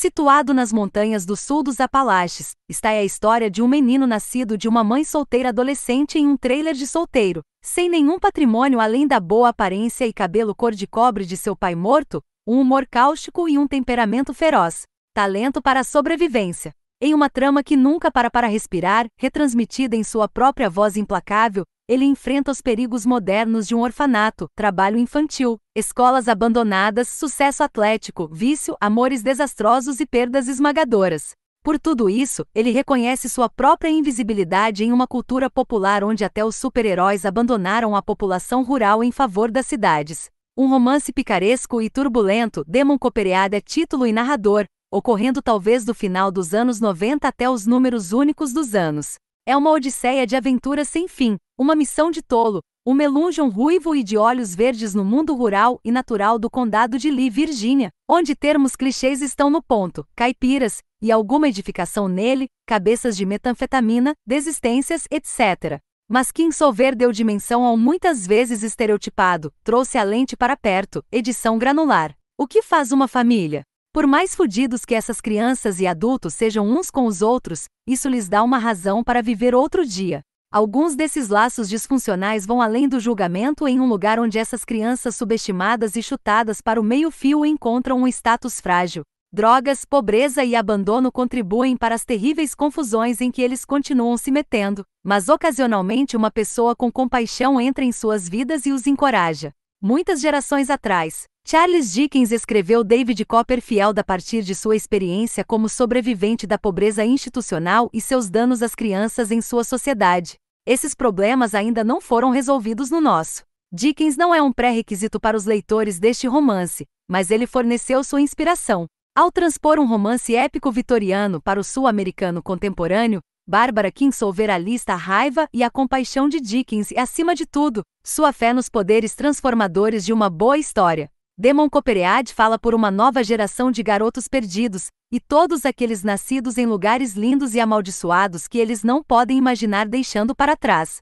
Situado nas montanhas do sul dos Apalaches, está a história de um menino nascido de uma mãe solteira adolescente em um trailer de solteiro. Sem nenhum patrimônio além da boa aparência e cabelo cor de cobre de seu pai morto, um humor cáustico e um temperamento feroz. Talento para a sobrevivência. Em uma trama que nunca para para respirar, retransmitida em sua própria voz implacável, ele enfrenta os perigos modernos de um orfanato, trabalho infantil, escolas abandonadas, sucesso atlético, vício, amores desastrosos e perdas esmagadoras. Por tudo isso, ele reconhece sua própria invisibilidade em uma cultura popular onde até os super-heróis abandonaram a população rural em favor das cidades. Um romance picaresco e turbulento, Demon Copereada é título e narrador, ocorrendo talvez do final dos anos 90 até os números únicos dos anos. É uma odisseia de aventuras sem fim, uma missão de tolo, o melungeon ruivo e de olhos verdes no mundo rural e natural do condado de Lee, Virgínia, onde termos clichês estão no ponto, caipiras, e alguma edificação nele, cabeças de metanfetamina, desistências, etc. Mas Kim Solver deu dimensão ao muitas vezes estereotipado, trouxe a lente para perto, edição granular. O que faz uma família? Por mais fudidos que essas crianças e adultos sejam uns com os outros, isso lhes dá uma razão para viver outro dia. Alguns desses laços disfuncionais vão além do julgamento em um lugar onde essas crianças subestimadas e chutadas para o meio-fio encontram um status frágil. Drogas, pobreza e abandono contribuem para as terríveis confusões em que eles continuam se metendo, mas ocasionalmente uma pessoa com compaixão entra em suas vidas e os encoraja. Muitas gerações atrás, Charles Dickens escreveu David Copperfield a partir de sua experiência como sobrevivente da pobreza institucional e seus danos às crianças em sua sociedade. Esses problemas ainda não foram resolvidos no nosso. Dickens não é um pré-requisito para os leitores deste romance, mas ele forneceu sua inspiração. Ao transpor um romance épico vitoriano para o sul-americano contemporâneo, Bárbara Kinsolver lista a raiva e a compaixão de Dickens e, acima de tudo, sua fé nos poderes transformadores de uma boa história. Demon Copereade fala por uma nova geração de garotos perdidos, e todos aqueles nascidos em lugares lindos e amaldiçoados que eles não podem imaginar deixando para trás.